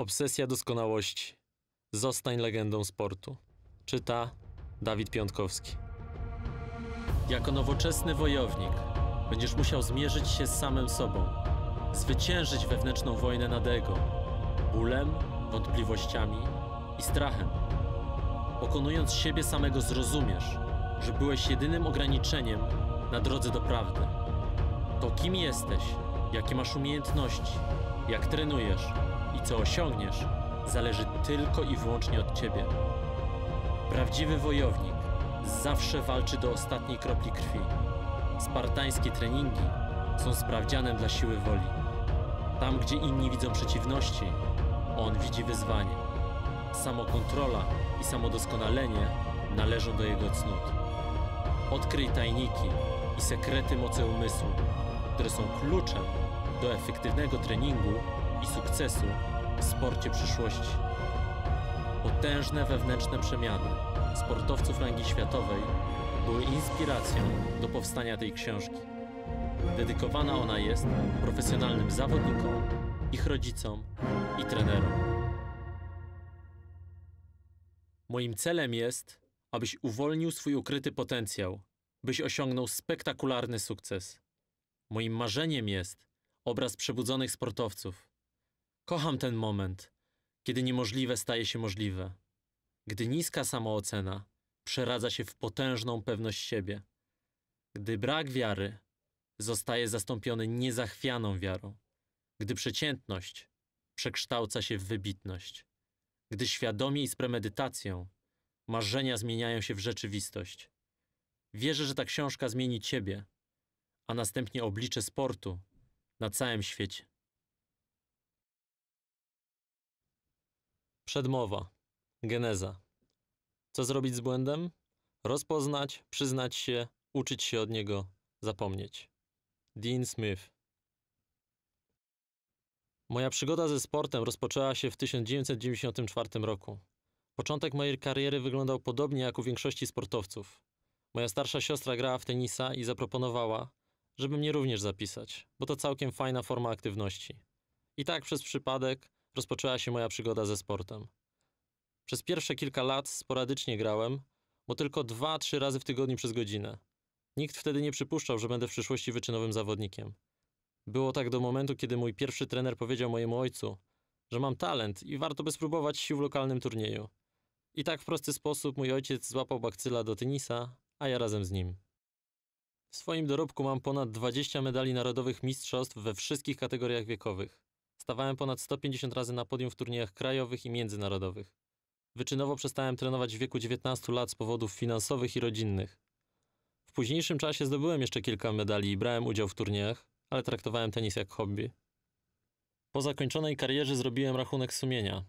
Obsesja doskonałości. Zostań legendą sportu. Czyta Dawid Piątkowski. Jako nowoczesny wojownik będziesz musiał zmierzyć się z samym sobą, zwyciężyć wewnętrzną wojnę nad ego, bólem, wątpliwościami i strachem. Pokonując siebie samego zrozumiesz, że byłeś jedynym ograniczeniem na drodze do prawdy. To kim jesteś, jakie masz umiejętności, jak trenujesz, i co osiągniesz, zależy tylko i wyłącznie od ciebie. Prawdziwy wojownik zawsze walczy do ostatniej kropli krwi. Spartańskie treningi są sprawdzianem dla siły woli. Tam, gdzie inni widzą przeciwności, on widzi wyzwanie. Samokontrola i samodoskonalenie należą do jego cnót. Odkryj tajniki i sekrety mocy umysłu, które są kluczem do efektywnego treningu i sukcesu w sporcie przyszłości. Potężne wewnętrzne przemiany sportowców rangi światowej były inspiracją do powstania tej książki. Dedykowana ona jest profesjonalnym zawodnikom, ich rodzicom i trenerom. Moim celem jest, abyś uwolnił swój ukryty potencjał, byś osiągnął spektakularny sukces. Moim marzeniem jest obraz przebudzonych sportowców, Kocham ten moment, kiedy niemożliwe staje się możliwe, gdy niska samoocena przeradza się w potężną pewność siebie, gdy brak wiary zostaje zastąpiony niezachwianą wiarą, gdy przeciętność przekształca się w wybitność, gdy świadomie i z premedytacją marzenia zmieniają się w rzeczywistość. Wierzę, że ta książka zmieni ciebie, a następnie oblicze sportu na całym świecie. Przedmowa. Geneza. Co zrobić z błędem? Rozpoznać, przyznać się, uczyć się od niego, zapomnieć. Dean Smith. Moja przygoda ze sportem rozpoczęła się w 1994 roku. Początek mojej kariery wyglądał podobnie jak u większości sportowców. Moja starsza siostra grała w tenisa i zaproponowała, żeby mnie również zapisać, bo to całkiem fajna forma aktywności. I tak przez przypadek rozpoczęła się moja przygoda ze sportem. Przez pierwsze kilka lat sporadycznie grałem, bo tylko dwa, trzy razy w tygodniu przez godzinę. Nikt wtedy nie przypuszczał, że będę w przyszłości wyczynowym zawodnikiem. Było tak do momentu, kiedy mój pierwszy trener powiedział mojemu ojcu, że mam talent i warto by spróbować sił w lokalnym turnieju. I tak w prosty sposób mój ojciec złapał bakcyla do tenisa, a ja razem z nim. W swoim dorobku mam ponad 20 medali narodowych mistrzostw we wszystkich kategoriach wiekowych. Stawałem ponad 150 razy na podium w turniejach krajowych i międzynarodowych. Wyczynowo przestałem trenować w wieku 19 lat z powodów finansowych i rodzinnych. W późniejszym czasie zdobyłem jeszcze kilka medali i brałem udział w turniejach, ale traktowałem tenis jak hobby. Po zakończonej karierze zrobiłem rachunek sumienia.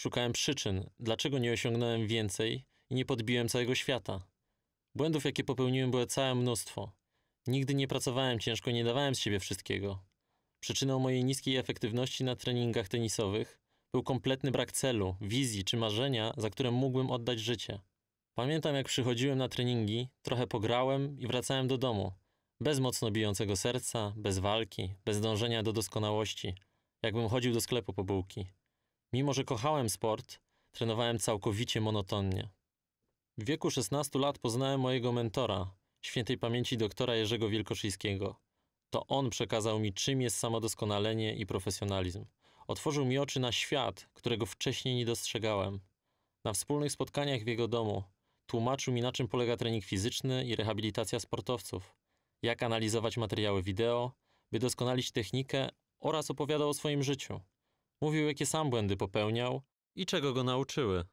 Szukałem przyczyn, dlaczego nie osiągnąłem więcej i nie podbiłem całego świata. Błędów, jakie popełniłem, było całe mnóstwo. Nigdy nie pracowałem ciężko, nie dawałem z siebie wszystkiego. Przyczyną mojej niskiej efektywności na treningach tenisowych był kompletny brak celu, wizji czy marzenia, za które mógłbym oddać życie. Pamiętam, jak przychodziłem na treningi, trochę pograłem i wracałem do domu. Bez mocno bijącego serca, bez walki, bez dążenia do doskonałości, jakbym chodził do sklepu po bułki. Mimo, że kochałem sport, trenowałem całkowicie monotonnie. W wieku 16 lat poznałem mojego mentora, świętej pamięci doktora Jerzego Wielkoszyńskiego. To on przekazał mi, czym jest samodoskonalenie i profesjonalizm. Otworzył mi oczy na świat, którego wcześniej nie dostrzegałem. Na wspólnych spotkaniach w jego domu tłumaczył mi, na czym polega trening fizyczny i rehabilitacja sportowców, jak analizować materiały wideo, by doskonalić technikę oraz opowiadał o swoim życiu. Mówił, jakie sam błędy popełniał i czego go nauczyły.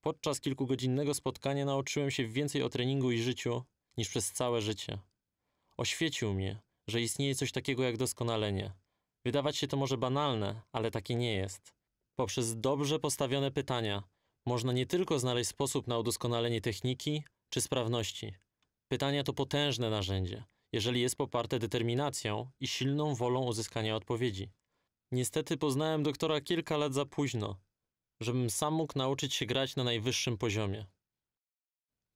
Podczas kilkugodzinnego spotkania nauczyłem się więcej o treningu i życiu niż przez całe życie. Oświecił mnie, że istnieje coś takiego jak doskonalenie. Wydawać się to może banalne, ale takie nie jest. Poprzez dobrze postawione pytania można nie tylko znaleźć sposób na udoskonalenie techniki czy sprawności. Pytania to potężne narzędzie, jeżeli jest poparte determinacją i silną wolą uzyskania odpowiedzi. Niestety poznałem doktora kilka lat za późno, żebym sam mógł nauczyć się grać na najwyższym poziomie.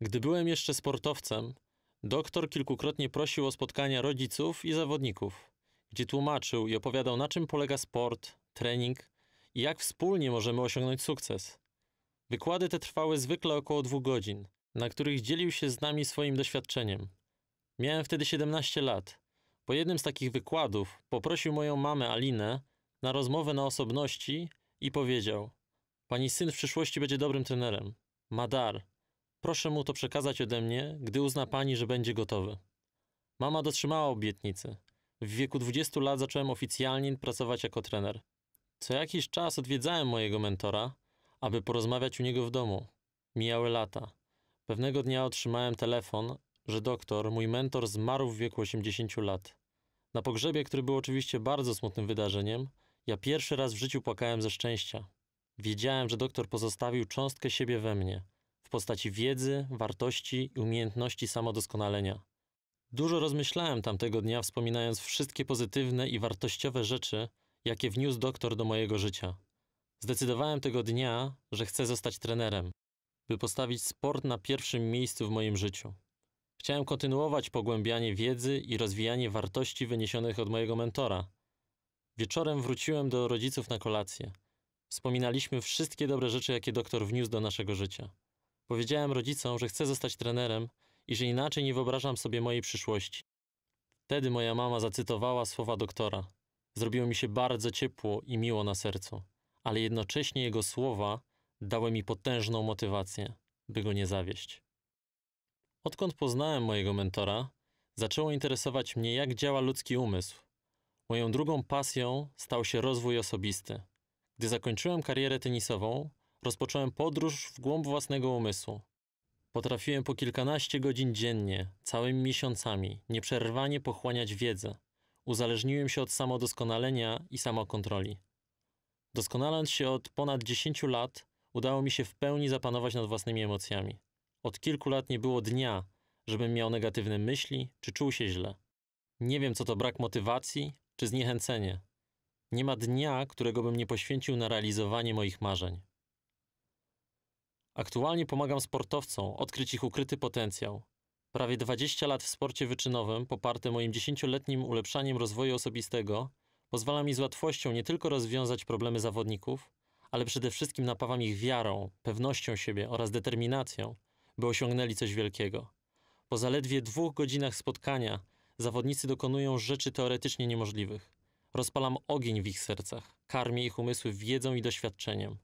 Gdy byłem jeszcze sportowcem, Doktor kilkukrotnie prosił o spotkania rodziców i zawodników, gdzie tłumaczył i opowiadał, na czym polega sport, trening i jak wspólnie możemy osiągnąć sukces. Wykłady te trwały zwykle około dwóch godzin, na których dzielił się z nami swoim doświadczeniem. Miałem wtedy 17 lat. Po jednym z takich wykładów poprosił moją mamę Alinę na rozmowę na osobności i powiedział: Pani syn w przyszłości będzie dobrym trenerem. Ma dar, Proszę mu to przekazać ode mnie, gdy uzna pani, że będzie gotowy. Mama dotrzymała obietnicy. W wieku 20 lat zacząłem oficjalnie pracować jako trener. Co jakiś czas odwiedzałem mojego mentora, aby porozmawiać u niego w domu. Mijały lata. Pewnego dnia otrzymałem telefon, że doktor, mój mentor, zmarł w wieku 80 lat. Na pogrzebie, który był oczywiście bardzo smutnym wydarzeniem, ja pierwszy raz w życiu płakałem ze szczęścia. Wiedziałem, że doktor pozostawił cząstkę siebie we mnie – w postaci wiedzy, wartości i umiejętności samodoskonalenia. Dużo rozmyślałem tamtego dnia, wspominając wszystkie pozytywne i wartościowe rzeczy, jakie wniósł doktor do mojego życia. Zdecydowałem tego dnia, że chcę zostać trenerem, by postawić sport na pierwszym miejscu w moim życiu. Chciałem kontynuować pogłębianie wiedzy i rozwijanie wartości wyniesionych od mojego mentora. Wieczorem wróciłem do rodziców na kolację. Wspominaliśmy wszystkie dobre rzeczy, jakie doktor wniósł do naszego życia. Powiedziałem rodzicom, że chcę zostać trenerem i że inaczej nie wyobrażam sobie mojej przyszłości. Wtedy moja mama zacytowała słowa doktora. Zrobiło mi się bardzo ciepło i miło na sercu, ale jednocześnie jego słowa dały mi potężną motywację, by go nie zawieść. Odkąd poznałem mojego mentora, zaczęło interesować mnie, jak działa ludzki umysł. Moją drugą pasją stał się rozwój osobisty. Gdy zakończyłem karierę tenisową, rozpocząłem podróż w głąb własnego umysłu. Potrafiłem po kilkanaście godzin dziennie, całymi miesiącami, nieprzerwanie pochłaniać wiedzę. Uzależniłem się od samodoskonalenia i samokontroli. Doskonaląc się od ponad 10 lat, udało mi się w pełni zapanować nad własnymi emocjami. Od kilku lat nie było dnia, żebym miał negatywne myśli czy czuł się źle. Nie wiem, co to brak motywacji czy zniechęcenie. Nie ma dnia, którego bym nie poświęcił na realizowanie moich marzeń. Aktualnie pomagam sportowcom odkryć ich ukryty potencjał. Prawie 20 lat w sporcie wyczynowym, poparte moim 10-letnim ulepszaniem rozwoju osobistego, pozwala mi z łatwością nie tylko rozwiązać problemy zawodników, ale przede wszystkim napawam ich wiarą, pewnością siebie oraz determinacją, by osiągnęli coś wielkiego. Po zaledwie dwóch godzinach spotkania zawodnicy dokonują rzeczy teoretycznie niemożliwych. Rozpalam ogień w ich sercach, karmię ich umysły wiedzą i doświadczeniem.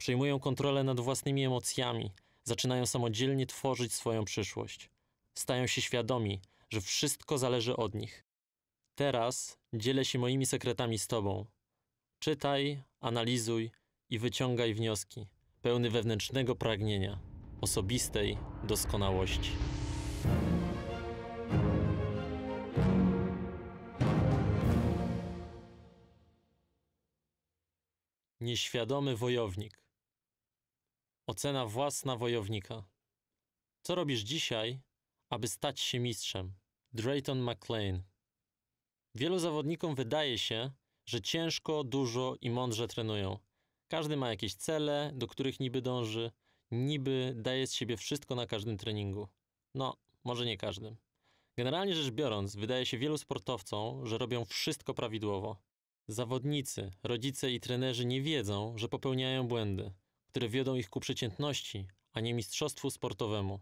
Przejmują kontrolę nad własnymi emocjami, zaczynają samodzielnie tworzyć swoją przyszłość. Stają się świadomi, że wszystko zależy od nich. Teraz dzielę się moimi sekretami z Tobą. Czytaj, analizuj i wyciągaj wnioski, pełny wewnętrznego pragnienia, osobistej doskonałości. Nieświadomy wojownik. Ocena własna wojownika. Co robisz dzisiaj, aby stać się mistrzem? Drayton McLean. Wielu zawodnikom wydaje się, że ciężko, dużo i mądrze trenują. Każdy ma jakieś cele, do których niby dąży, niby daje z siebie wszystko na każdym treningu. No, może nie każdym. Generalnie rzecz biorąc, wydaje się wielu sportowcom, że robią wszystko prawidłowo. Zawodnicy, rodzice i trenerzy nie wiedzą, że popełniają błędy które wiodą ich ku przeciętności, a nie mistrzostwu sportowemu.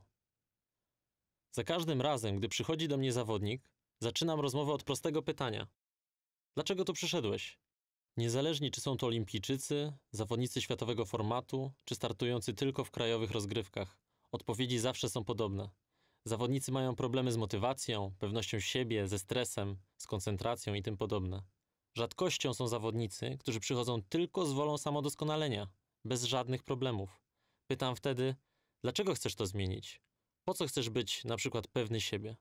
Za każdym razem, gdy przychodzi do mnie zawodnik, zaczynam rozmowę od prostego pytania: Dlaczego tu przyszedłeś? Niezależnie czy są to olimpijczycy, zawodnicy światowego formatu, czy startujący tylko w krajowych rozgrywkach, odpowiedzi zawsze są podobne. Zawodnicy mają problemy z motywacją, pewnością siebie, ze stresem, z koncentracją i tym podobne. Rzadkością są zawodnicy, którzy przychodzą tylko z wolą samodoskonalenia bez żadnych problemów. Pytam wtedy, dlaczego chcesz to zmienić? Po co chcesz być na przykład pewny siebie?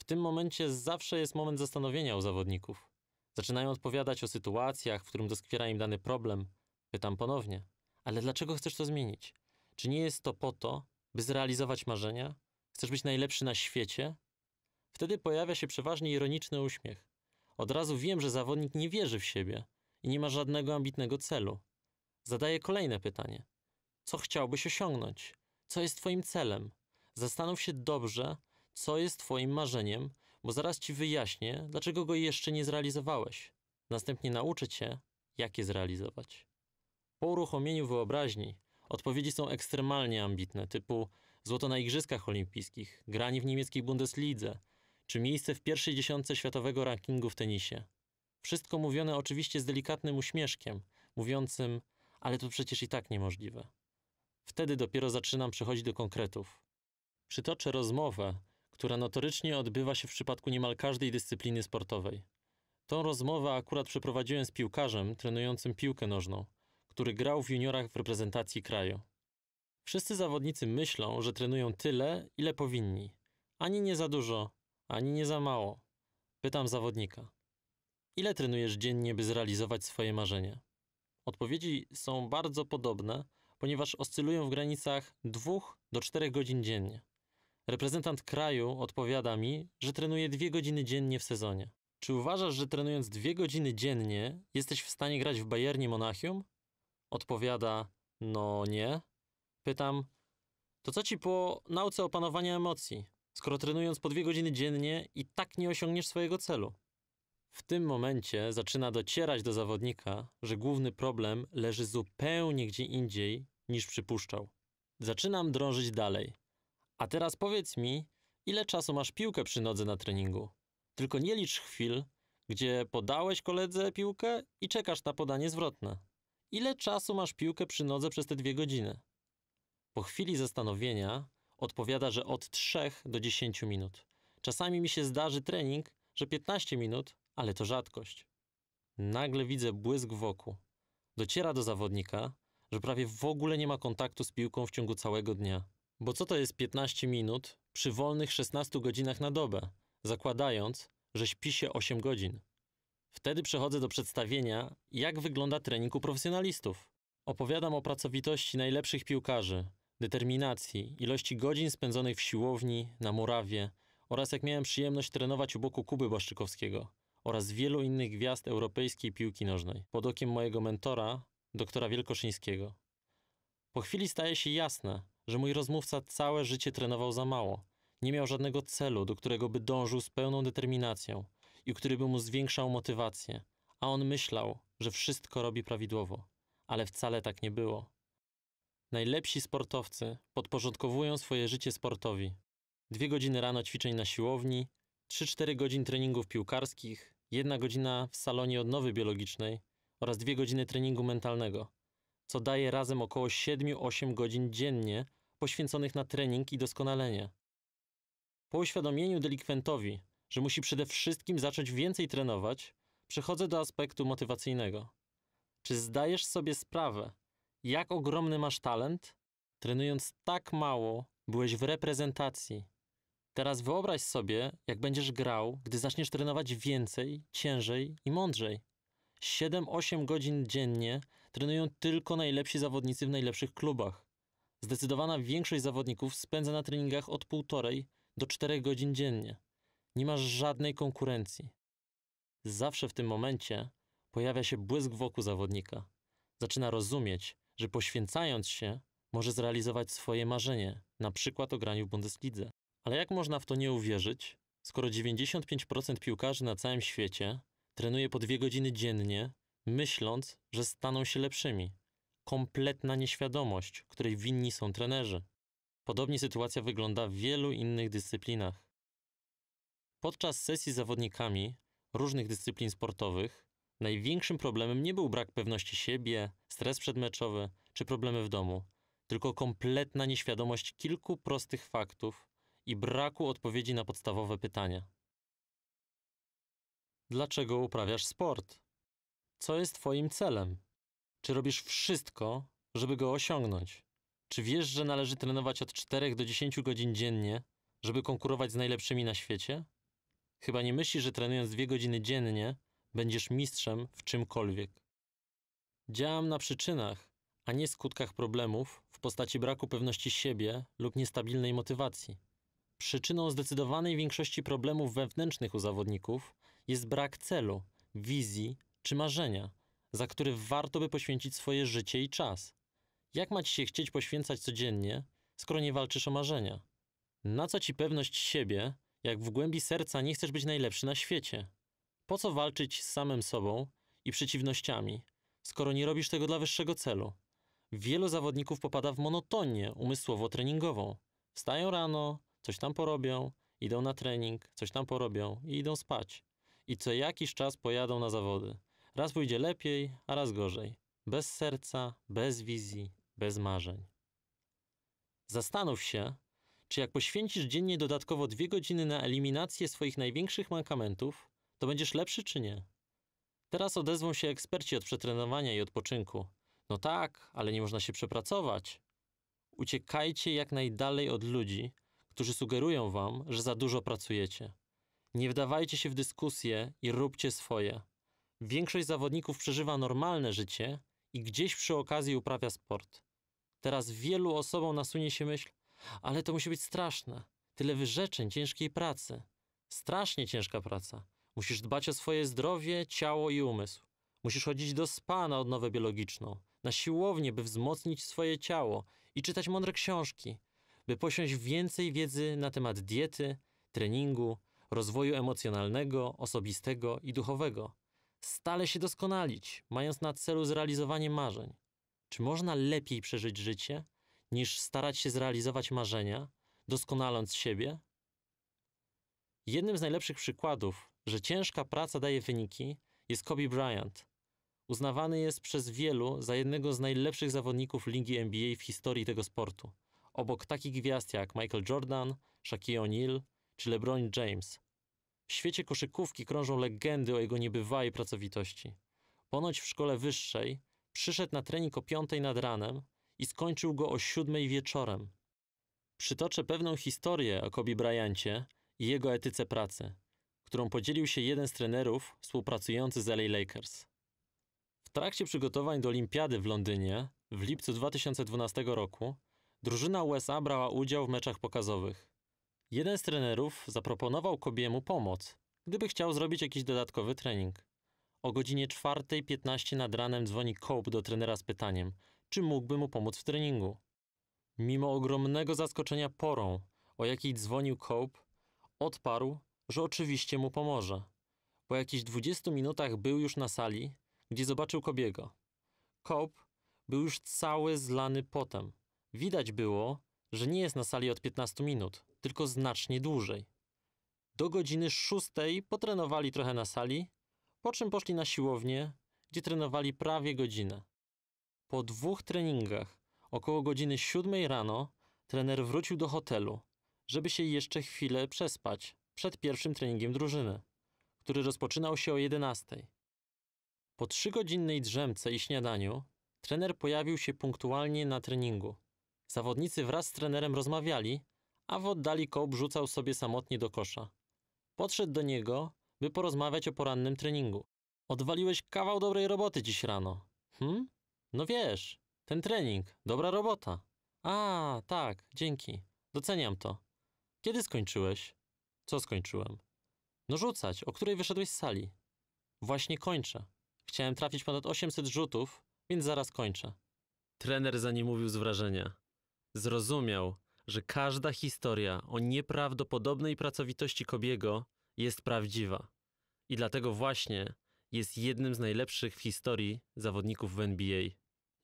W tym momencie zawsze jest moment zastanowienia u zawodników. Zaczynają odpowiadać o sytuacjach, w którym doskwiera im dany problem. Pytam ponownie, ale dlaczego chcesz to zmienić? Czy nie jest to po to, by zrealizować marzenia? Chcesz być najlepszy na świecie? Wtedy pojawia się przeważnie ironiczny uśmiech. Od razu wiem, że zawodnik nie wierzy w siebie i nie ma żadnego ambitnego celu. Zadaję kolejne pytanie. Co chciałbyś osiągnąć? Co jest Twoim celem? Zastanów się dobrze, co jest Twoim marzeniem, bo zaraz Ci wyjaśnię, dlaczego go jeszcze nie zrealizowałeś. Następnie nauczę Cię, jak je zrealizować. Po uruchomieniu wyobraźni odpowiedzi są ekstremalnie ambitne, typu złoto na Igrzyskach Olimpijskich, grani w niemieckiej Bundeslidze, czy miejsce w pierwszej dziesiątce światowego rankingu w tenisie. Wszystko mówione oczywiście z delikatnym uśmieszkiem, mówiącym ale to przecież i tak niemożliwe. Wtedy dopiero zaczynam przechodzić do konkretów. Przytoczę rozmowę, która notorycznie odbywa się w przypadku niemal każdej dyscypliny sportowej. Tą rozmowę akurat przeprowadziłem z piłkarzem trenującym piłkę nożną, który grał w juniorach w reprezentacji kraju. Wszyscy zawodnicy myślą, że trenują tyle, ile powinni. Ani nie za dużo, ani nie za mało. Pytam zawodnika. Ile trenujesz dziennie, by zrealizować swoje marzenia? Odpowiedzi są bardzo podobne, ponieważ oscylują w granicach 2 do 4 godzin dziennie. Reprezentant kraju odpowiada mi, że trenuje 2 godziny dziennie w sezonie. Czy uważasz, że trenując 2 godziny dziennie jesteś w stanie grać w Bayernie Monachium? Odpowiada: No nie. Pytam: To co ci po nauce opanowania emocji, skoro trenując po 2 godziny dziennie i tak nie osiągniesz swojego celu? W tym momencie zaczyna docierać do zawodnika, że główny problem leży zupełnie gdzie indziej niż przypuszczał. Zaczynam drążyć dalej. A teraz powiedz mi, ile czasu masz piłkę przy nodze na treningu? Tylko nie licz chwil, gdzie podałeś koledze piłkę i czekasz na podanie zwrotne. Ile czasu masz piłkę przy nodze przez te dwie godziny? Po chwili zastanowienia odpowiada, że od 3 do 10 minut. Czasami mi się zdarzy trening, że 15 minut, ale to rzadkość. Nagle widzę błysk wokół. Dociera do zawodnika, że prawie w ogóle nie ma kontaktu z piłką w ciągu całego dnia. Bo co to jest 15 minut przy wolnych 16 godzinach na dobę, zakładając, że śpi się 8 godzin? Wtedy przechodzę do przedstawienia, jak wygląda trening u profesjonalistów. Opowiadam o pracowitości najlepszych piłkarzy, determinacji, ilości godzin spędzonych w siłowni, na murawie oraz jak miałem przyjemność trenować u boku Kuby Błaszczykowskiego – oraz wielu innych gwiazd europejskiej piłki nożnej pod okiem mojego mentora, doktora Wielkoszyńskiego. Po chwili staje się jasne, że mój rozmówca całe życie trenował za mało. Nie miał żadnego celu, do którego by dążył z pełną determinacją i który by mu zwiększał motywację, a on myślał, że wszystko robi prawidłowo, ale wcale tak nie było. Najlepsi sportowcy podporządkowują swoje życie sportowi. Dwie godziny rano ćwiczeń na siłowni, 3-4 godzin treningów piłkarskich, jedna godzina w salonie odnowy biologicznej oraz dwie godziny treningu mentalnego, co daje razem około 7-8 godzin dziennie poświęconych na trening i doskonalenie. Po uświadomieniu delikwentowi, że musi przede wszystkim zacząć więcej trenować, przechodzę do aspektu motywacyjnego. Czy zdajesz sobie sprawę, jak ogromny masz talent? Trenując tak mało, byłeś w reprezentacji, Teraz wyobraź sobie, jak będziesz grał, gdy zaczniesz trenować więcej, ciężej i mądrzej. 7-8 godzin dziennie trenują tylko najlepsi zawodnicy w najlepszych klubach. Zdecydowana większość zawodników spędza na treningach od 1,5 do 4 godzin dziennie. Nie masz żadnej konkurencji. Zawsze w tym momencie pojawia się błysk wokół zawodnika. Zaczyna rozumieć, że poświęcając się, może zrealizować swoje marzenie, na przykład o graniu w Bundeslidze. Ale jak można w to nie uwierzyć, skoro 95% piłkarzy na całym świecie trenuje po dwie godziny dziennie, myśląc, że staną się lepszymi? Kompletna nieświadomość, której winni są trenerzy. Podobnie sytuacja wygląda w wielu innych dyscyplinach. Podczas sesji z zawodnikami różnych dyscyplin sportowych największym problemem nie był brak pewności siebie, stres przedmeczowy czy problemy w domu, tylko kompletna nieświadomość kilku prostych faktów, i braku odpowiedzi na podstawowe pytania. Dlaczego uprawiasz sport? Co jest Twoim celem? Czy robisz wszystko, żeby go osiągnąć? Czy wiesz, że należy trenować od 4 do 10 godzin dziennie, żeby konkurować z najlepszymi na świecie? Chyba nie myślisz, że trenując 2 godziny dziennie będziesz mistrzem w czymkolwiek. Działam na przyczynach, a nie skutkach problemów w postaci braku pewności siebie lub niestabilnej motywacji. Przyczyną zdecydowanej większości problemów wewnętrznych u zawodników jest brak celu, wizji czy marzenia, za który warto by poświęcić swoje życie i czas. Jak ma ci się chcieć poświęcać codziennie, skoro nie walczysz o marzenia? Na co ci pewność siebie, jak w głębi serca nie chcesz być najlepszy na świecie? Po co walczyć z samym sobą i przeciwnościami, skoro nie robisz tego dla wyższego celu? Wielu zawodników popada w monotonię umysłowo-treningową. Wstają rano, coś tam porobią, idą na trening, coś tam porobią i idą spać. I co jakiś czas pojadą na zawody. Raz pójdzie lepiej, a raz gorzej. Bez serca, bez wizji, bez marzeń. Zastanów się, czy jak poświęcisz dziennie dodatkowo dwie godziny na eliminację swoich największych mankamentów, to będziesz lepszy czy nie? Teraz odezwą się eksperci od przetrenowania i odpoczynku. No tak, ale nie można się przepracować. Uciekajcie jak najdalej od ludzi, którzy sugerują wam, że za dużo pracujecie. Nie wdawajcie się w dyskusje i róbcie swoje. Większość zawodników przeżywa normalne życie i gdzieś przy okazji uprawia sport. Teraz wielu osobom nasunie się myśl, ale to musi być straszne. Tyle wyrzeczeń, ciężkiej pracy. Strasznie ciężka praca. Musisz dbać o swoje zdrowie, ciało i umysł. Musisz chodzić do spa na odnowę biologiczną, na siłownię, by wzmocnić swoje ciało i czytać mądre książki, by posiąść więcej wiedzy na temat diety, treningu, rozwoju emocjonalnego, osobistego i duchowego. Stale się doskonalić, mając na celu zrealizowanie marzeń. Czy można lepiej przeżyć życie, niż starać się zrealizować marzenia, doskonaląc siebie? Jednym z najlepszych przykładów, że ciężka praca daje wyniki, jest Kobe Bryant. Uznawany jest przez wielu za jednego z najlepszych zawodników ligi NBA w historii tego sportu obok takich gwiazd jak Michael Jordan, Shaquille O'Neal czy LeBron James. W świecie koszykówki krążą legendy o jego niebywałej pracowitości. Ponoć w szkole wyższej przyszedł na trening o piątej nad ranem i skończył go o siódmej wieczorem. Przytoczę pewną historię o Kobe Bryancie i jego etyce pracy, którą podzielił się jeden z trenerów współpracujący z LA Lakers. W trakcie przygotowań do olimpiady w Londynie w lipcu 2012 roku Drużyna USA brała udział w meczach pokazowych. Jeden z trenerów zaproponował Kobiemu pomoc, gdyby chciał zrobić jakiś dodatkowy trening. O godzinie 4.15 nad ranem dzwoni Cope do trenera z pytaniem, czy mógłby mu pomóc w treningu. Mimo ogromnego zaskoczenia porą, o jakiej dzwonił Cope, odparł, że oczywiście mu pomoże. Po jakichś 20 minutach był już na sali, gdzie zobaczył Kobiego. Cope był już cały zlany potem. Widać było, że nie jest na sali od 15 minut, tylko znacznie dłużej. Do godziny 6 potrenowali trochę na sali, po czym poszli na siłownię, gdzie trenowali prawie godzinę. Po dwóch treningach, około godziny 7 rano, trener wrócił do hotelu, żeby się jeszcze chwilę przespać przed pierwszym treningiem drużyny, który rozpoczynał się o 11. Po trzygodzinnej drzemce i śniadaniu trener pojawił się punktualnie na treningu. Zawodnicy wraz z trenerem rozmawiali, a w oddali Kołb rzucał sobie samotnie do kosza. Podszedł do niego, by porozmawiać o porannym treningu. Odwaliłeś kawał dobrej roboty dziś rano. Hm? No wiesz, ten trening, dobra robota. A, tak, dzięki. Doceniam to. Kiedy skończyłeś? Co skończyłem? No rzucać, o której wyszedłeś z sali. Właśnie kończę. Chciałem trafić ponad 800 rzutów, więc zaraz kończę. Trener za nie mówił z wrażenia zrozumiał, że każda historia o nieprawdopodobnej pracowitości Kobiego jest prawdziwa. I dlatego właśnie jest jednym z najlepszych w historii zawodników w NBA.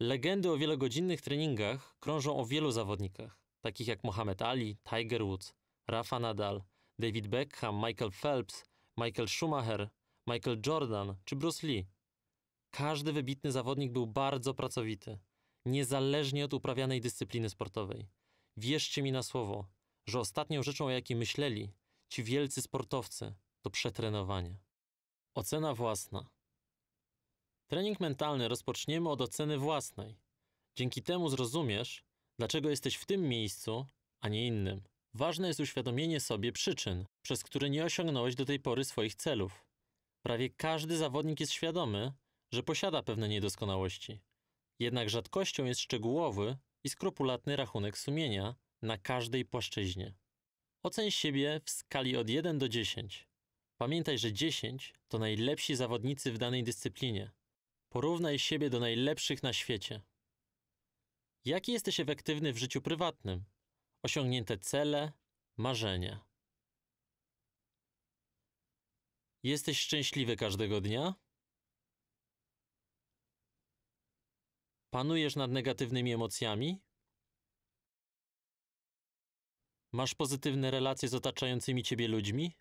Legendy o wielogodzinnych treningach krążą o wielu zawodnikach, takich jak Mohamed Ali, Tiger Woods, Rafa Nadal, David Beckham, Michael Phelps, Michael Schumacher, Michael Jordan czy Bruce Lee. Każdy wybitny zawodnik był bardzo pracowity niezależnie od uprawianej dyscypliny sportowej. Wierzcie mi na słowo, że ostatnią rzeczą, o jakiej myśleli ci wielcy sportowcy, to przetrenowanie. Ocena własna. Trening mentalny rozpoczniemy od oceny własnej. Dzięki temu zrozumiesz, dlaczego jesteś w tym miejscu, a nie innym. Ważne jest uświadomienie sobie przyczyn, przez które nie osiągnąłeś do tej pory swoich celów. Prawie każdy zawodnik jest świadomy, że posiada pewne niedoskonałości. Jednak rzadkością jest szczegółowy i skrupulatny rachunek sumienia na każdej płaszczyźnie. Oceń siebie w skali od 1 do 10. Pamiętaj, że 10 to najlepsi zawodnicy w danej dyscyplinie. Porównaj siebie do najlepszych na świecie. Jaki jesteś efektywny w życiu prywatnym? Osiągnięte cele, marzenia. Jesteś szczęśliwy każdego dnia? Panujesz nad negatywnymi emocjami? Masz pozytywne relacje z otaczającymi ciebie ludźmi?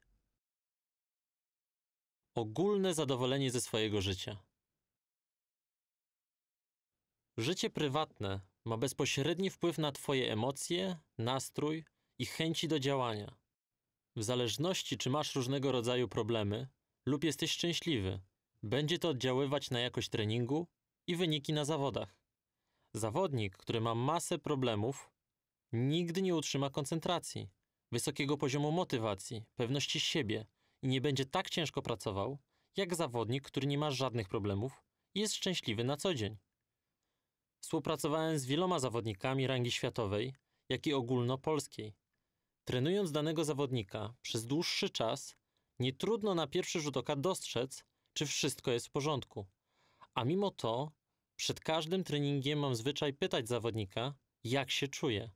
Ogólne zadowolenie ze swojego życia. Życie prywatne ma bezpośredni wpływ na Twoje emocje, nastrój i chęci do działania. W zależności, czy masz różnego rodzaju problemy lub jesteś szczęśliwy, będzie to oddziaływać na jakość treningu i wyniki na zawodach. Zawodnik, który ma masę problemów, nigdy nie utrzyma koncentracji, wysokiego poziomu motywacji, pewności siebie i nie będzie tak ciężko pracował, jak zawodnik, który nie ma żadnych problemów i jest szczęśliwy na co dzień. Współpracowałem z wieloma zawodnikami rangi światowej, jak i ogólnopolskiej. Trenując danego zawodnika przez dłuższy czas, nie trudno na pierwszy rzut oka dostrzec, czy wszystko jest w porządku. A mimo to przed każdym treningiem mam zwyczaj pytać zawodnika, jak się czuje.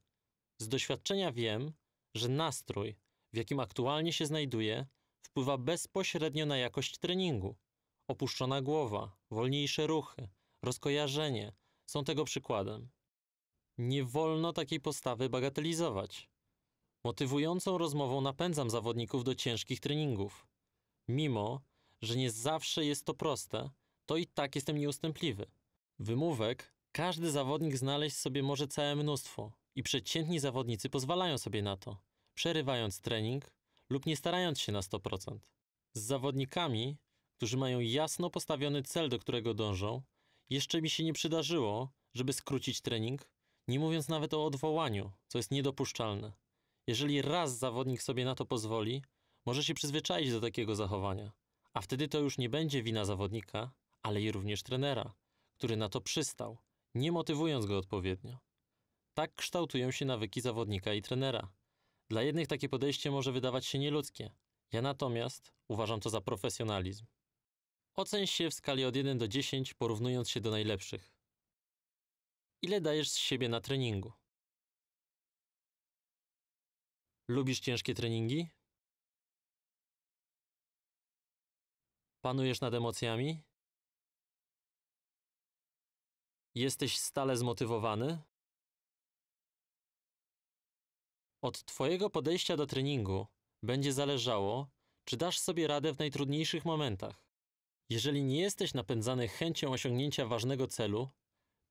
Z doświadczenia wiem, że nastrój, w jakim aktualnie się znajduje, wpływa bezpośrednio na jakość treningu. Opuszczona głowa, wolniejsze ruchy, rozkojarzenie są tego przykładem. Nie wolno takiej postawy bagatelizować. Motywującą rozmową napędzam zawodników do ciężkich treningów. Mimo, że nie zawsze jest to proste, to i tak jestem nieustępliwy. Wymówek każdy zawodnik znaleźć sobie może całe mnóstwo i przeciętni zawodnicy pozwalają sobie na to, przerywając trening lub nie starając się na 100%. Z zawodnikami, którzy mają jasno postawiony cel, do którego dążą, jeszcze mi się nie przydarzyło, żeby skrócić trening, nie mówiąc nawet o odwołaniu, co jest niedopuszczalne. Jeżeli raz zawodnik sobie na to pozwoli, może się przyzwyczaić do takiego zachowania, a wtedy to już nie będzie wina zawodnika, ale i również trenera który na to przystał, nie motywując go odpowiednio. Tak kształtują się nawyki zawodnika i trenera. Dla jednych takie podejście może wydawać się nieludzkie. Ja natomiast uważam to za profesjonalizm. Oceń się w skali od 1 do 10, porównując się do najlepszych. Ile dajesz z siebie na treningu? Lubisz ciężkie treningi? Panujesz nad emocjami? Jesteś stale zmotywowany? Od Twojego podejścia do treningu będzie zależało, czy dasz sobie radę w najtrudniejszych momentach. Jeżeli nie jesteś napędzany chęcią osiągnięcia ważnego celu,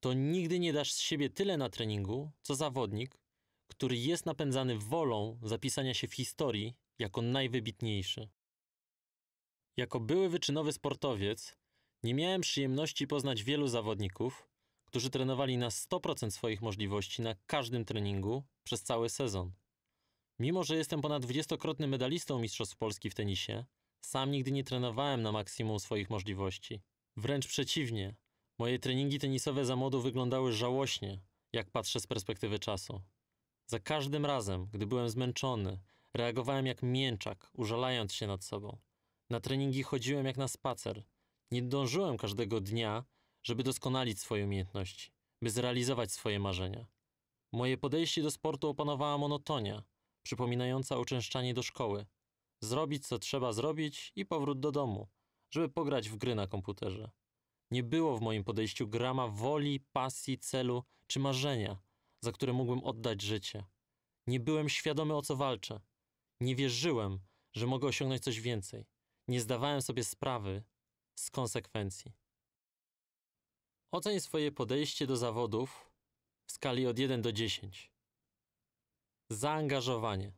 to nigdy nie dasz z siebie tyle na treningu, co zawodnik, który jest napędzany wolą zapisania się w historii jako najwybitniejszy. Jako były wyczynowy sportowiec nie miałem przyjemności poznać wielu zawodników, którzy trenowali na 100% swoich możliwości na każdym treningu przez cały sezon. Mimo, że jestem ponad 20-krotnym medalistą Mistrzostw Polski w tenisie, sam nigdy nie trenowałem na maksimum swoich możliwości. Wręcz przeciwnie, moje treningi tenisowe za młodu wyglądały żałośnie, jak patrzę z perspektywy czasu. Za każdym razem, gdy byłem zmęczony, reagowałem jak mięczak, użalając się nad sobą. Na treningi chodziłem jak na spacer. Nie dążyłem każdego dnia żeby doskonalić swoje umiejętności, by zrealizować swoje marzenia. Moje podejście do sportu opanowała monotonia, przypominająca uczęszczanie do szkoły. Zrobić co trzeba zrobić i powrót do domu, żeby pograć w gry na komputerze. Nie było w moim podejściu grama woli, pasji, celu czy marzenia, za które mógłbym oddać życie. Nie byłem świadomy, o co walczę. Nie wierzyłem, że mogę osiągnąć coś więcej. Nie zdawałem sobie sprawy z konsekwencji. Oceń swoje podejście do zawodów w skali od 1 do 10. Zaangażowanie.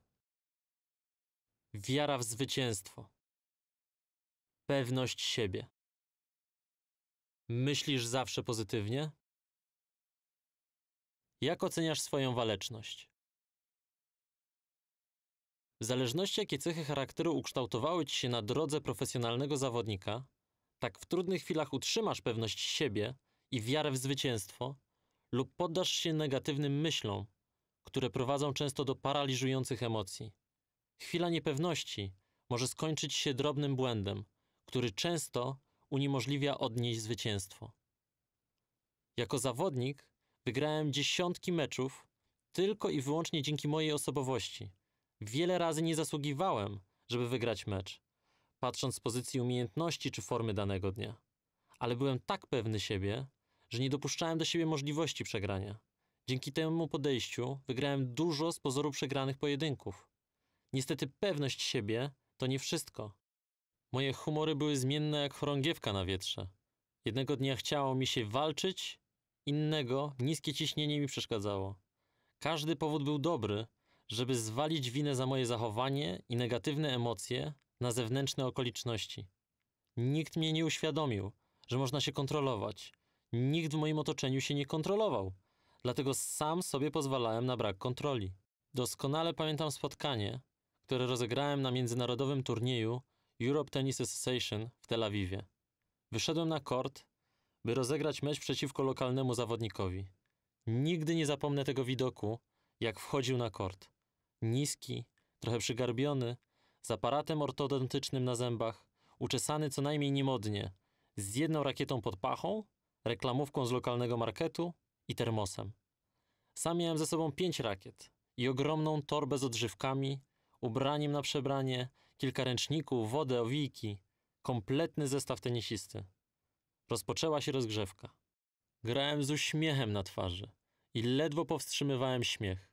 Wiara w zwycięstwo. Pewność siebie. Myślisz zawsze pozytywnie? Jak oceniasz swoją waleczność? W zależności jakie cechy charakteru ukształtowały ci się na drodze profesjonalnego zawodnika, tak w trudnych chwilach utrzymasz pewność siebie i wiarę w zwycięstwo, lub poddasz się negatywnym myślom, które prowadzą często do paraliżujących emocji. Chwila niepewności może skończyć się drobnym błędem, który często uniemożliwia odnieść zwycięstwo. Jako zawodnik wygrałem dziesiątki meczów tylko i wyłącznie dzięki mojej osobowości. Wiele razy nie zasługiwałem, żeby wygrać mecz, patrząc z pozycji umiejętności czy formy danego dnia. Ale byłem tak pewny siebie, że nie dopuszczałem do siebie możliwości przegrania. Dzięki temu podejściu wygrałem dużo z pozoru przegranych pojedynków. Niestety pewność siebie to nie wszystko. Moje humory były zmienne jak chorągiewka na wietrze. Jednego dnia chciało mi się walczyć, innego niskie ciśnienie mi przeszkadzało. Każdy powód był dobry, żeby zwalić winę za moje zachowanie i negatywne emocje na zewnętrzne okoliczności. Nikt mnie nie uświadomił, że można się kontrolować, Nikt w moim otoczeniu się nie kontrolował, dlatego sam sobie pozwalałem na brak kontroli. Doskonale pamiętam spotkanie, które rozegrałem na międzynarodowym turnieju Europe Tennis Association w Tel Awiwie. Wyszedłem na kort, by rozegrać mecz przeciwko lokalnemu zawodnikowi. Nigdy nie zapomnę tego widoku, jak wchodził na kort. Niski, trochę przygarbiony, z aparatem ortodontycznym na zębach, uczesany co najmniej niemodnie, z jedną rakietą pod pachą reklamówką z lokalnego marketu i termosem. Sam miałem ze sobą pięć rakiet i ogromną torbę z odżywkami, ubraniem na przebranie, kilka ręczników, wodę, owijki. Kompletny zestaw tenisisty. Rozpoczęła się rozgrzewka. Grałem z uśmiechem na twarzy i ledwo powstrzymywałem śmiech.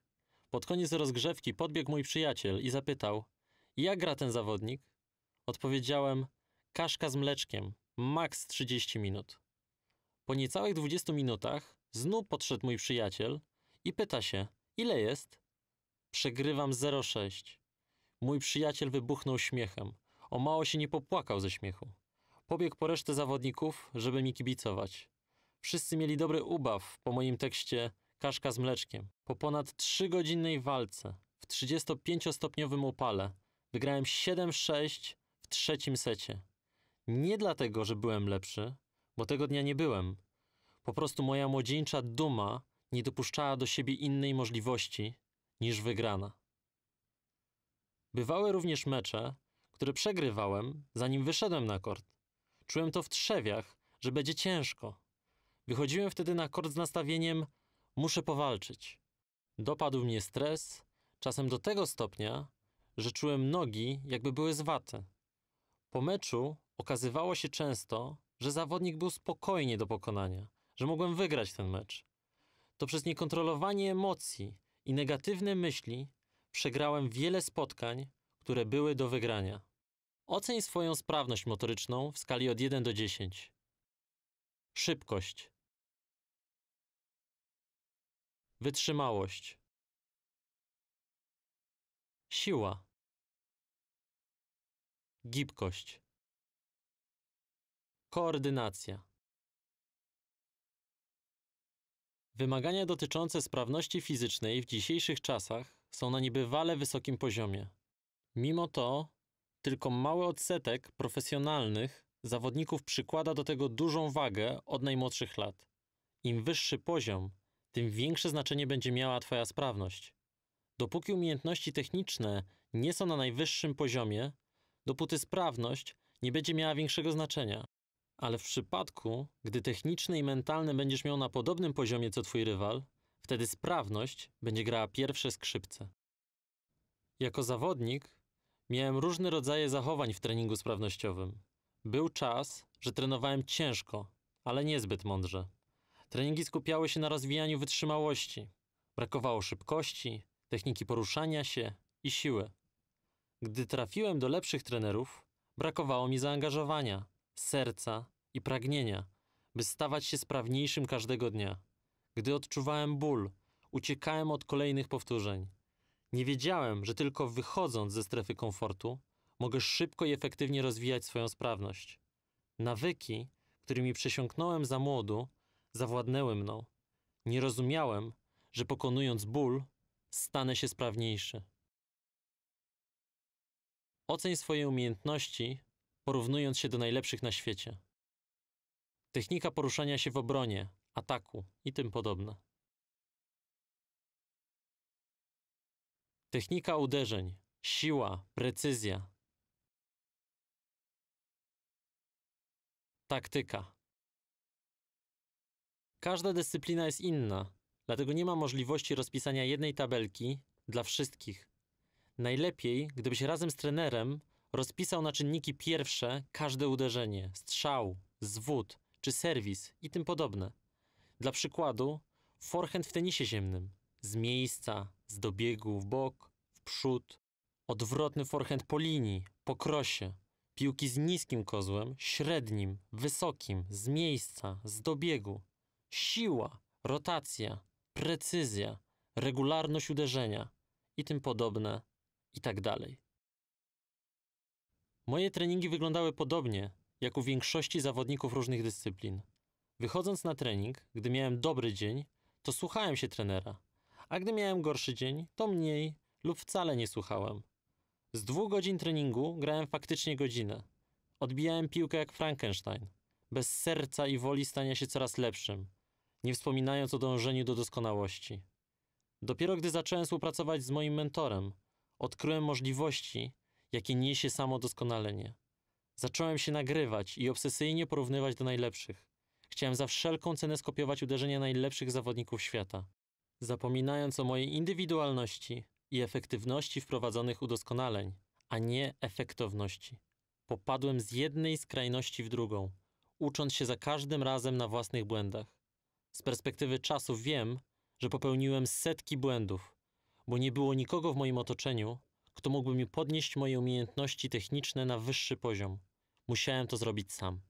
Pod koniec rozgrzewki podbiegł mój przyjaciel i zapytał: Jak gra ten zawodnik? Odpowiedziałem: Kaszka z mleczkiem, maks 30 minut. Po niecałych 20 minutach znów podszedł mój przyjaciel i pyta się, ile jest? Przegrywam 0,6. Mój przyjaciel wybuchnął śmiechem. O mało się nie popłakał ze śmiechu. Pobiegł po resztę zawodników, żeby mi kibicować. Wszyscy mieli dobry ubaw po moim tekście Kaszka z mleczkiem. Po ponad 3-godzinnej walce w 35-stopniowym upale wygrałem 7-6 w trzecim secie. Nie dlatego, że byłem lepszy, bo tego dnia nie byłem. Po prostu moja młodzieńcza duma nie dopuszczała do siebie innej możliwości niż wygrana. Bywały również mecze, które przegrywałem, zanim wyszedłem na kort. Czułem to w trzewiach, że będzie ciężko. Wychodziłem wtedy na kort z nastawieniem muszę powalczyć. Dopadł mnie stres, czasem do tego stopnia, że czułem nogi, jakby były zwate. Po meczu okazywało się często, że zawodnik był spokojnie do pokonania, że mogłem wygrać ten mecz. To przez niekontrolowanie emocji i negatywne myśli przegrałem wiele spotkań, które były do wygrania. Oceń swoją sprawność motoryczną w skali od 1 do 10. Szybkość. Wytrzymałość. Siła. Gibkość. Koordynacja. Wymagania dotyczące sprawności fizycznej w dzisiejszych czasach są na niebywale wysokim poziomie. Mimo to, tylko mały odsetek profesjonalnych zawodników przykłada do tego dużą wagę od najmłodszych lat. Im wyższy poziom, tym większe znaczenie będzie miała Twoja sprawność. Dopóki umiejętności techniczne nie są na najwyższym poziomie, dopóty sprawność nie będzie miała większego znaczenia. Ale w przypadku, gdy techniczny i mentalny będziesz miał na podobnym poziomie co twój rywal, wtedy sprawność będzie grała pierwsze skrzypce. Jako zawodnik miałem różne rodzaje zachowań w treningu sprawnościowym. Był czas, że trenowałem ciężko, ale niezbyt mądrze. Treningi skupiały się na rozwijaniu wytrzymałości. Brakowało szybkości, techniki poruszania się i siły. Gdy trafiłem do lepszych trenerów, brakowało mi zaangażowania, serca i pragnienia, by stawać się sprawniejszym każdego dnia. Gdy odczuwałem ból, uciekałem od kolejnych powtórzeń. Nie wiedziałem, że tylko wychodząc ze strefy komfortu, mogę szybko i efektywnie rozwijać swoją sprawność. Nawyki, którymi przesiąknąłem za młodu, zawładnęły mną. Nie rozumiałem, że pokonując ból, stanę się sprawniejszy. Oceń swoje umiejętności, porównując się do najlepszych na świecie technika poruszania się w obronie, ataku i tym podobne. Technika uderzeń, siła, precyzja. Taktyka. Każda dyscyplina jest inna, dlatego nie ma możliwości rozpisania jednej tabelki dla wszystkich. Najlepiej, gdybyś razem z trenerem rozpisał na czynniki pierwsze każde uderzenie, strzał, zwód, czy serwis i tym podobne. Dla przykładu, forehand w tenisie ziemnym. Z miejsca, z dobiegu, w bok, w przód. Odwrotny forehand po linii, po krosie. Piłki z niskim kozłem, średnim, wysokim, z miejsca, z dobiegu. Siła, rotacja, precyzja, regularność uderzenia i tym podobne, i tak dalej. Moje treningi wyglądały podobnie, jak u większości zawodników różnych dyscyplin. Wychodząc na trening, gdy miałem dobry dzień, to słuchałem się trenera, a gdy miałem gorszy dzień, to mniej lub wcale nie słuchałem. Z dwóch godzin treningu grałem faktycznie godzinę. Odbijałem piłkę jak Frankenstein, bez serca i woli stania się coraz lepszym, nie wspominając o dążeniu do doskonałości. Dopiero gdy zacząłem współpracować z moim mentorem, odkryłem możliwości, jakie niesie samo doskonalenie. Zacząłem się nagrywać i obsesyjnie porównywać do najlepszych. Chciałem za wszelką cenę skopiować uderzenia najlepszych zawodników świata, zapominając o mojej indywidualności i efektywności wprowadzonych udoskonaleń, a nie efektowności. Popadłem z jednej skrajności w drugą, ucząc się za każdym razem na własnych błędach. Z perspektywy czasu wiem, że popełniłem setki błędów, bo nie było nikogo w moim otoczeniu, kto mógłby mi podnieść moje umiejętności techniczne na wyższy poziom. Musiałem to zrobić sam.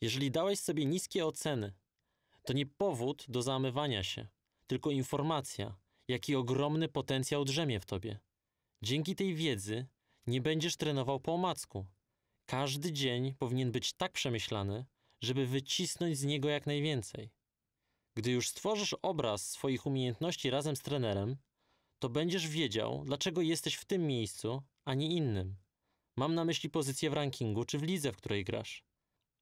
Jeżeli dałeś sobie niskie oceny, to nie powód do zamywania się, tylko informacja, jaki ogromny potencjał drzemie w tobie. Dzięki tej wiedzy nie będziesz trenował po omacku. Każdy dzień powinien być tak przemyślany, żeby wycisnąć z niego jak najwięcej. Gdy już stworzysz obraz swoich umiejętności razem z trenerem, to będziesz wiedział, dlaczego jesteś w tym miejscu, a nie innym. Mam na myśli pozycję w rankingu czy w lidze, w której grasz.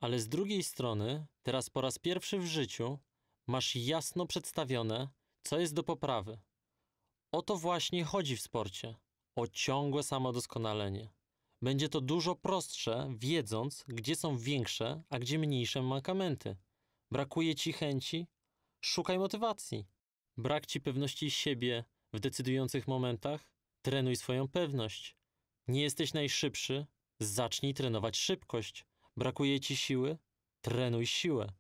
Ale z drugiej strony, teraz po raz pierwszy w życiu masz jasno przedstawione, co jest do poprawy. O to właśnie chodzi w sporcie o ciągłe samodoskonalenie. Będzie to dużo prostsze, wiedząc, gdzie są większe, a gdzie mniejsze mankamenty. Brakuje ci chęci? Szukaj motywacji. Brak ci pewności siebie, w decydujących momentach trenuj swoją pewność. Nie jesteś najszybszy? Zacznij trenować szybkość. Brakuje ci siły? Trenuj siłę.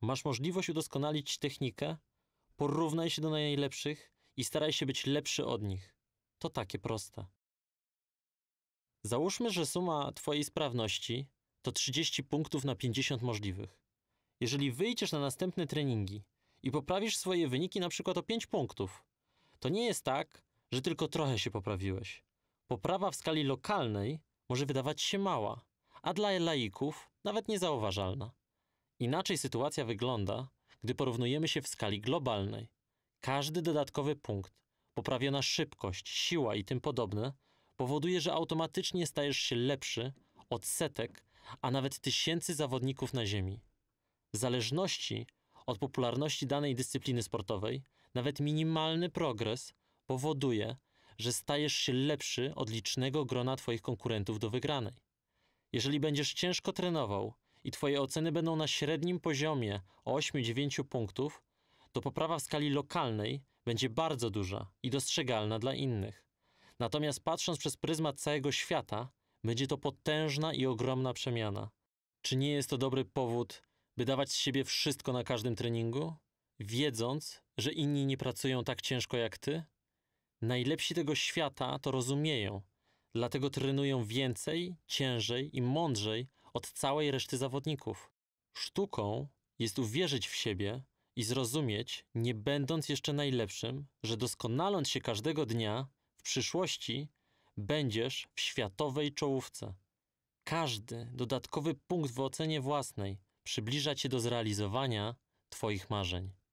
Masz możliwość udoskonalić technikę? Porównaj się do najlepszych i staraj się być lepszy od nich. To takie proste. Załóżmy, że suma Twojej sprawności to 30 punktów na 50 możliwych. Jeżeli wyjdziesz na następne treningi i poprawisz swoje wyniki na przykład o 5 punktów, to nie jest tak, że tylko trochę się poprawiłeś. Poprawa w skali lokalnej może wydawać się mała, a dla laików nawet niezauważalna. Inaczej sytuacja wygląda, gdy porównujemy się w skali globalnej. Każdy dodatkowy punkt, poprawiona szybkość, siła i tym podobne powoduje, że automatycznie stajesz się lepszy od setek, a nawet tysięcy zawodników na ziemi. W zależności od popularności danej dyscypliny sportowej nawet minimalny progres powoduje, że stajesz się lepszy od licznego grona Twoich konkurentów do wygranej. Jeżeli będziesz ciężko trenował i Twoje oceny będą na średnim poziomie 8-9 punktów, to poprawa w skali lokalnej będzie bardzo duża i dostrzegalna dla innych. Natomiast patrząc przez pryzmat całego świata, będzie to potężna i ogromna przemiana. Czy nie jest to dobry powód, by dawać z siebie wszystko na każdym treningu, wiedząc, że inni nie pracują tak ciężko jak ty? Najlepsi tego świata to rozumieją, dlatego trenują więcej, ciężej i mądrzej od całej reszty zawodników. Sztuką jest uwierzyć w siebie i zrozumieć, nie będąc jeszcze najlepszym, że doskonaląc się każdego dnia, w przyszłości będziesz w światowej czołówce. Każdy dodatkowy punkt w ocenie własnej przybliża cię do zrealizowania Twoich marzeń.